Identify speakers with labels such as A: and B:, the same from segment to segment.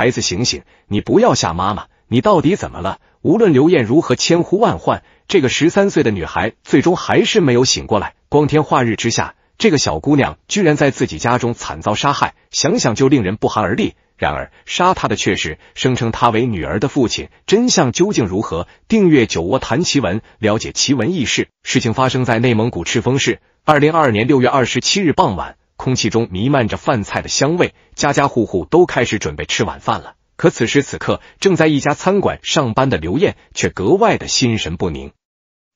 A: 孩子醒醒，你不要吓妈妈！你到底怎么了？无论刘艳如何千呼万唤，这个十三岁的女孩最终还是没有醒过来。光天化日之下，这个小姑娘居然在自己家中惨遭杀害，想想就令人不寒而栗。然而，杀她的却是声称她为女儿的父亲。真相究竟如何？订阅酒窝谈奇闻，了解奇闻异事。事情发生在内蒙古赤峰市，二零二二年六月二十七日傍晚。空气中弥漫着饭菜的香味，家家户户都开始准备吃晚饭了。可此时此刻，正在一家餐馆上班的刘艳却格外的心神不宁。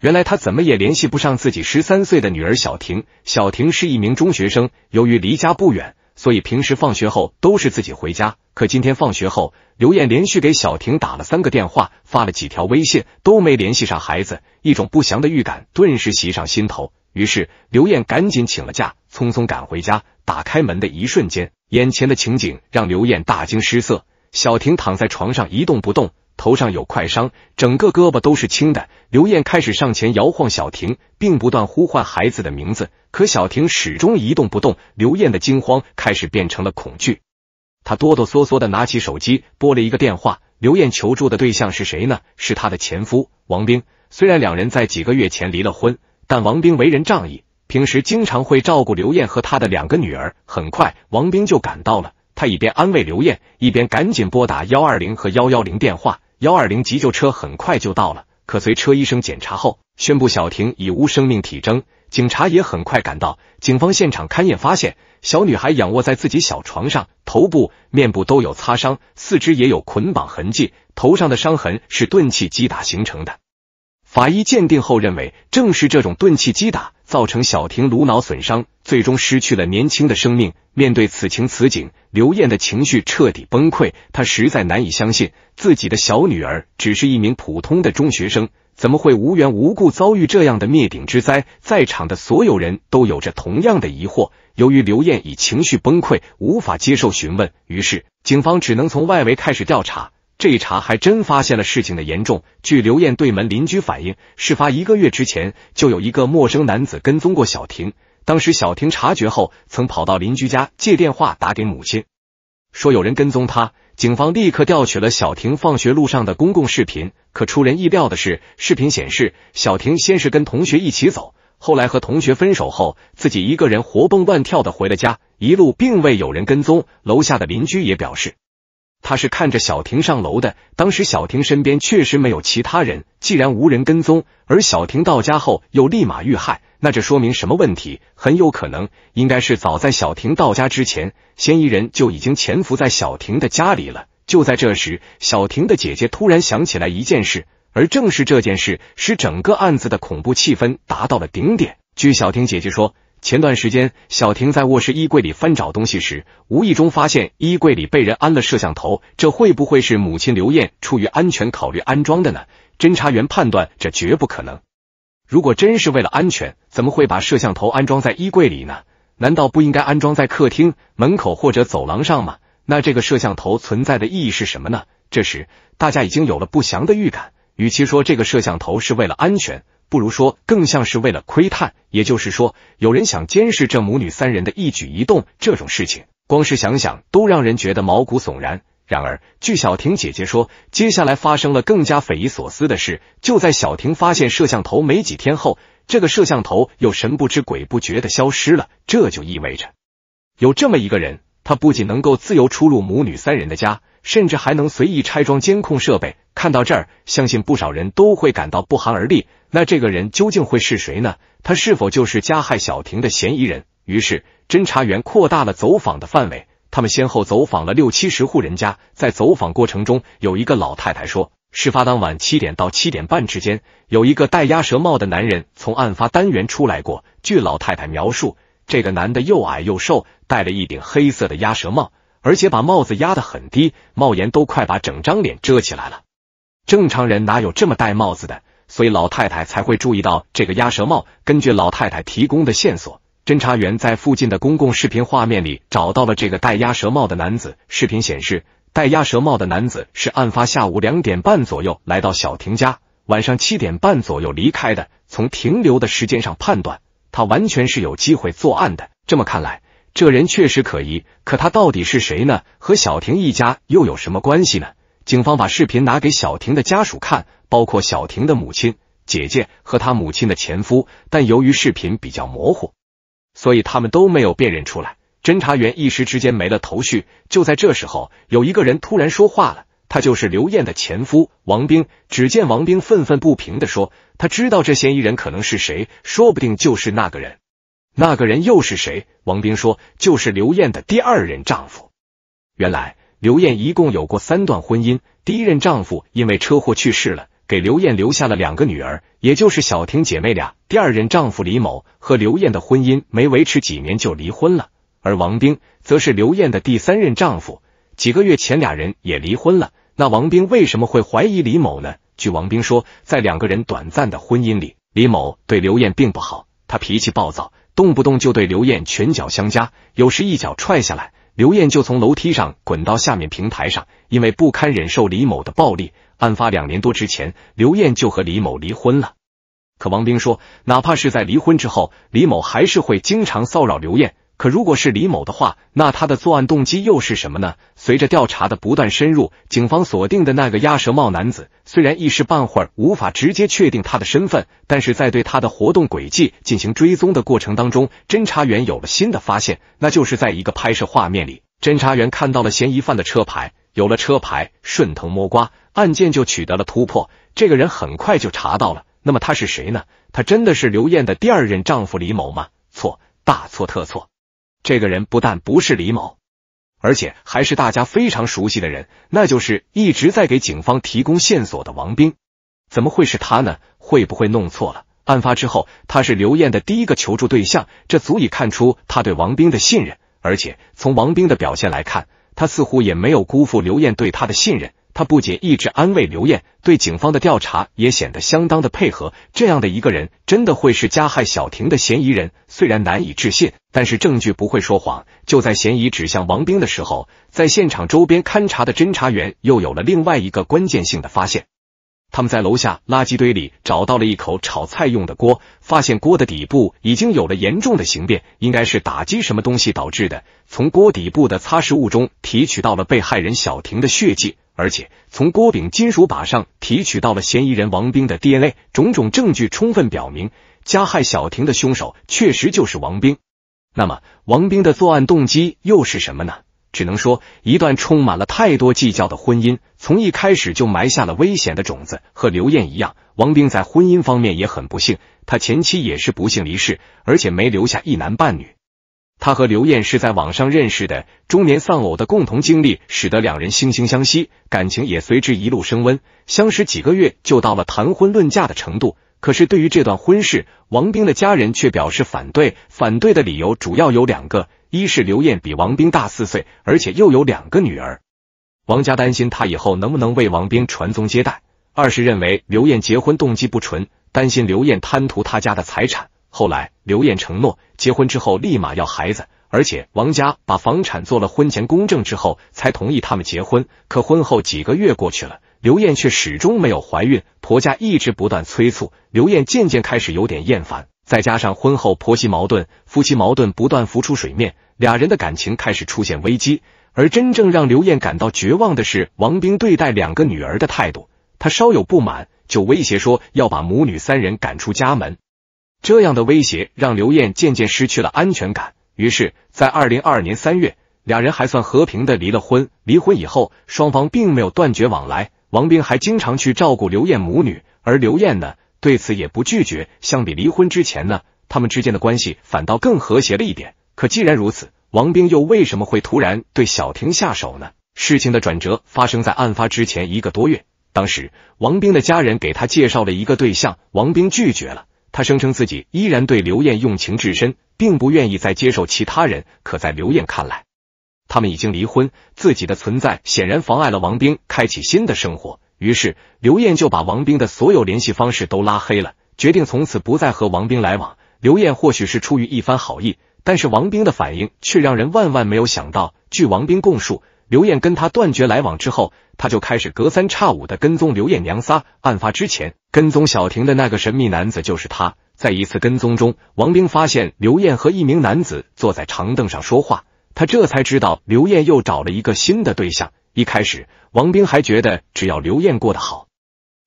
A: 原来她怎么也联系不上自己十三岁的女儿小婷。小婷是一名中学生，由于离家不远，所以平时放学后都是自己回家。可今天放学后，刘艳连续给小婷打了三个电话，发了几条微信，都没联系上孩子。一种不祥的预感顿时袭上心头。于是，刘艳赶紧请了假。匆匆赶回家，打开门的一瞬间，眼前的情景让刘艳大惊失色。小婷躺在床上一动不动，头上有块伤，整个胳膊都是青的。刘艳开始上前摇晃小婷，并不断呼唤孩子的名字，可小婷始终一动不动。刘艳的惊慌开始变成了恐惧，她哆哆嗦嗦的拿起手机拨了一个电话。刘艳求助的对象是谁呢？是她的前夫王兵。虽然两人在几个月前离了婚，但王兵为人仗义。平时经常会照顾刘艳和她的两个女儿。很快，王兵就赶到了，他一边安慰刘艳，一边赶紧拨打幺二零和幺幺零电话。幺二零急救车很快就到了，可随车医生检查后宣布小婷已无生命体征。警察也很快赶到，警方现场勘验发现，小女孩仰卧在自己小床上，头部、面部都有擦伤，四肢也有捆绑痕迹，头上的伤痕是钝器击打形成的。法医鉴定后认为，正是这种钝器击打。造成小婷颅脑损伤，最终失去了年轻的生命。面对此情此景，刘艳的情绪彻底崩溃，她实在难以相信自己的小女儿只是一名普通的中学生，怎么会无缘无故遭遇这样的灭顶之灾？在场的所有人都有着同样的疑惑。由于刘艳已情绪崩溃，无法接受询问，于是警方只能从外围开始调查。这一查还真发现了事情的严重。据刘艳对门邻居反映，事发一个月之前就有一个陌生男子跟踪过小婷。当时小婷察觉后，曾跑到邻居家借电话打给母亲，说有人跟踪她。警方立刻调取了小婷放学路上的公共视频，可出人意料的是，视频显示小婷先是跟同学一起走，后来和同学分手后，自己一个人活蹦乱跳的回了家，一路并未有人跟踪。楼下的邻居也表示。他是看着小婷上楼的，当时小婷身边确实没有其他人。既然无人跟踪，而小婷到家后又立马遇害，那这说明什么问题？很有可能，应该是早在小婷到家之前，嫌疑人就已经潜伏在小婷的家里了。就在这时，小婷的姐姐突然想起来一件事，而正是这件事使整个案子的恐怖气氛达到了顶点。据小婷姐姐说。前段时间，小婷在卧室衣柜里翻找东西时，无意中发现衣柜里被人安了摄像头。这会不会是母亲刘艳出于安全考虑安装的呢？侦查员判断这绝不可能。如果真是为了安全，怎么会把摄像头安装在衣柜里呢？难道不应该安装在客厅、门口或者走廊上吗？那这个摄像头存在的意义是什么呢？这时，大家已经有了不祥的预感。与其说这个摄像头是为了安全，不如说更像是为了窥探。也就是说，有人想监视这母女三人的一举一动。这种事情，光是想想都让人觉得毛骨悚然。然而，据小婷姐姐说，接下来发生了更加匪夷所思的事。就在小婷发现摄像头没几天后，这个摄像头又神不知鬼不觉的消失了。这就意味着，有这么一个人，他不仅能够自由出入母女三人的家。甚至还能随意拆装监控设备，看到这儿，相信不少人都会感到不寒而栗。那这个人究竟会是谁呢？他是否就是加害小婷的嫌疑人？于是，侦查员扩大了走访的范围，他们先后走访了六七十户人家。在走访过程中，有一个老太太说，事发当晚七点到七点半之间，有一个戴鸭舌帽的男人从案发单元出来过。据老太太描述，这个男的又矮又瘦，戴了一顶黑色的鸭舌帽。而且把帽子压得很低，帽檐都快把整张脸遮起来了。正常人哪有这么戴帽子的？所以老太太才会注意到这个鸭舌帽。根据老太太提供的线索，侦查员在附近的公共视频画面里找到了这个戴鸭舌帽的男子。视频显示，戴鸭舌帽的男子是案发下午两点半左右来到小婷家，晚上七点半左右离开的。从停留的时间上判断，他完全是有机会作案的。这么看来。这人确实可疑，可他到底是谁呢？和小婷一家又有什么关系呢？警方把视频拿给小婷的家属看，包括小婷的母亲、姐姐和她母亲的前夫，但由于视频比较模糊，所以他们都没有辨认出来。侦查员一时之间没了头绪。就在这时候，有一个人突然说话了，他就是刘艳的前夫王兵。只见王兵愤愤不平的说：“他知道这嫌疑人可能是谁，说不定就是那个人。”那个人又是谁？王兵说，就是刘艳的第二任丈夫。原来，刘艳一共有过三段婚姻，第一任丈夫因为车祸去世了，给刘艳留下了两个女儿，也就是小婷姐妹俩。第二任丈夫李某和刘艳的婚姻没维持几年就离婚了，而王兵则是刘艳的第三任丈夫。几个月前，俩人也离婚了。那王兵为什么会怀疑李某呢？据王兵说，在两个人短暂的婚姻里，李某对刘艳并不好，他脾气暴躁。动不动就对刘艳拳脚相加，有时一脚踹下来，刘艳就从楼梯上滚到下面平台上。因为不堪忍受李某的暴力，案发两年多之前，刘艳就和李某离婚了。可王兵说，哪怕是在离婚之后，李某还是会经常骚扰刘艳。可如果是李某的话，那他的作案动机又是什么呢？随着调查的不断深入，警方锁定的那个鸭舌帽男子，虽然一时半会儿无法直接确定他的身份，但是在对他的活动轨迹进行追踪的过程当中，侦查员有了新的发现，那就是在一个拍摄画面里，侦查员看到了嫌疑犯的车牌。有了车牌，顺藤摸瓜，案件就取得了突破。这个人很快就查到了，那么他是谁呢？他真的是刘艳的第二任丈夫李某吗？错，大错特错。这个人不但不是李某，而且还是大家非常熟悉的人，那就是一直在给警方提供线索的王兵。怎么会是他呢？会不会弄错了？案发之后，他是刘艳的第一个求助对象，这足以看出他对王兵的信任。而且从王兵的表现来看，他似乎也没有辜负刘艳对他的信任。他不仅一直安慰刘艳，对警方的调查也显得相当的配合。这样的一个人，真的会是加害小婷的嫌疑人？虽然难以置信，但是证据不会说谎。就在嫌疑指向王兵的时候，在现场周边勘查的侦查员又有了另外一个关键性的发现：他们在楼下垃圾堆里找到了一口炒菜用的锅，发现锅的底部已经有了严重的形变，应该是打击什么东西导致的。从锅底部的擦拭物中提取到了被害人小婷的血迹。而且从郭炳金属靶上提取到了嫌疑人王兵的 DNA，种种证据充分表明，加害小婷的凶手确实就是王兵。那么，王兵的作案动机又是什么呢？只能说，一段充满了太多计较的婚姻，从一开始就埋下了危险的种子。和刘艳一样，王兵在婚姻方面也很不幸，他前妻也是不幸离世，而且没留下一男半女。他和刘艳是在网上认识的，中年丧偶的共同经历使得两人惺惺相惜，感情也随之一路升温。相识几个月就到了谈婚论嫁的程度，可是对于这段婚事，王兵的家人却表示反对。反对的理由主要有两个：一是刘艳比王兵大四岁，而且又有两个女儿，王家担心他以后能不能为王兵传宗接代；二是认为刘艳结婚动机不纯，担心刘艳贪图他家的财产。后来，刘艳承诺结婚之后立马要孩子，而且王家把房产做了婚前公证之后，才同意他们结婚。可婚后几个月过去了，刘艳却始终没有怀孕，婆家一直不断催促，刘艳渐渐开始有点厌烦。再加上婚后婆媳矛盾、夫妻矛盾不断浮出水面，俩人的感情开始出现危机。而真正让刘艳感到绝望的是王兵对待两个女儿的态度，他稍有不满就威胁说要把母女三人赶出家门。这样的威胁让刘艳渐渐失去了安全感，于是，在二零二二年三月，两人还算和平的离了婚。离婚以后，双方并没有断绝往来，王兵还经常去照顾刘艳母女，而刘艳呢，对此也不拒绝。相比离婚之前呢，他们之间的关系反倒更和谐了一点。可既然如此，王兵又为什么会突然对小婷下手呢？事情的转折发生在案发之前一个多月，当时王兵的家人给他介绍了一个对象，王兵拒绝了。他声称自己依然对刘艳用情至深，并不愿意再接受其他人。可在刘艳看来，他们已经离婚，自己的存在显然妨碍了王兵开启新的生活。于是，刘艳就把王兵的所有联系方式都拉黑了，决定从此不再和王兵来往。刘艳或许是出于一番好意，但是王兵的反应却让人万万没有想到。据王兵供述，刘艳跟他断绝来往之后，他就开始隔三差五的跟踪刘艳娘仨。案发之前。跟踪小婷的那个神秘男子就是他。在一次跟踪中，王兵发现刘艳和一名男子坐在长凳上说话，他这才知道刘艳又找了一个新的对象。一开始，王兵还觉得只要刘艳过得好，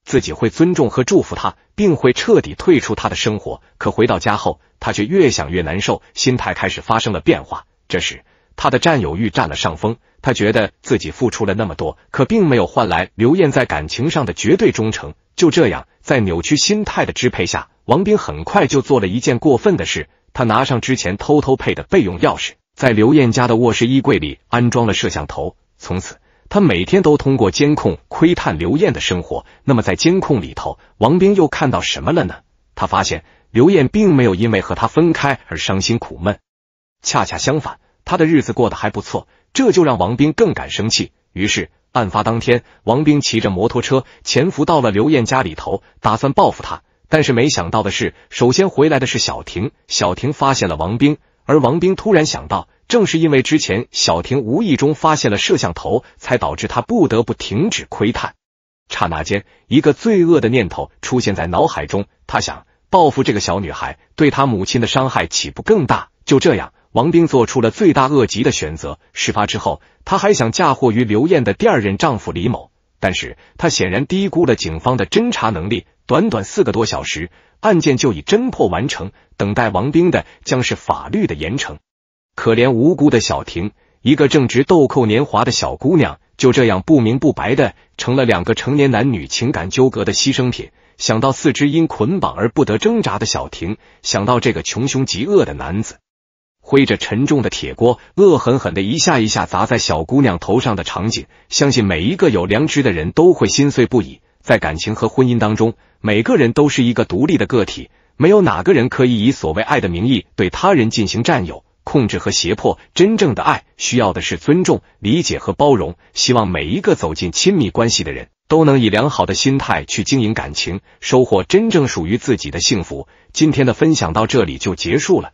A: 自己会尊重和祝福她，并会彻底退出她的生活。可回到家后，他却越想越难受，心态开始发生了变化。这时，他的占有欲占了上风，他觉得自己付出了那么多，可并没有换来刘艳在感情上的绝对忠诚。就这样，在扭曲心态的支配下，王兵很快就做了一件过分的事。他拿上之前偷偷配的备用钥匙，在刘艳家的卧室衣柜里安装了摄像头。从此，他每天都通过监控窥探刘艳的生活。那么，在监控里头，王兵又看到什么了呢？他发现刘艳并没有因为和他分开而伤心苦闷，恰恰相反。他的日子过得还不错，这就让王兵更感生气。于是，案发当天，王兵骑着摩托车潜伏到了刘艳家里头，打算报复他。但是没想到的是，首先回来的是小婷。小婷发现了王兵，而王兵突然想到，正是因为之前小婷无意中发现了摄像头，才导致他不得不停止窥探。刹那间，一个罪恶的念头出现在脑海中，他想报复这个小女孩，对她母亲的伤害岂不更大？就这样。王兵做出了罪大恶极的选择。事发之后，他还想嫁祸于刘艳的第二任丈夫李某，但是他显然低估了警方的侦查能力。短短四个多小时，案件就已侦破完成。等待王兵的将是法律的严惩。可怜无辜的小婷，一个正值豆蔻年华的小姑娘，就这样不明不白的成了两个成年男女情感纠葛的牺牲品。想到四肢因捆绑而不得挣扎的小婷，想到这个穷凶极恶的男子。挥着沉重的铁锅，恶狠狠的一下一下砸在小姑娘头上的场景，相信每一个有良知的人都会心碎不已。在感情和婚姻当中，每个人都是一个独立的个体，没有哪个人可以以所谓爱的名义对他人进行占有、控制和胁迫。真正的爱，需要的是尊重、理解和包容。希望每一个走进亲密关系的人都能以良好的心态去经营感情，收获真正属于自己的幸福。今天的分享到这里就结束了。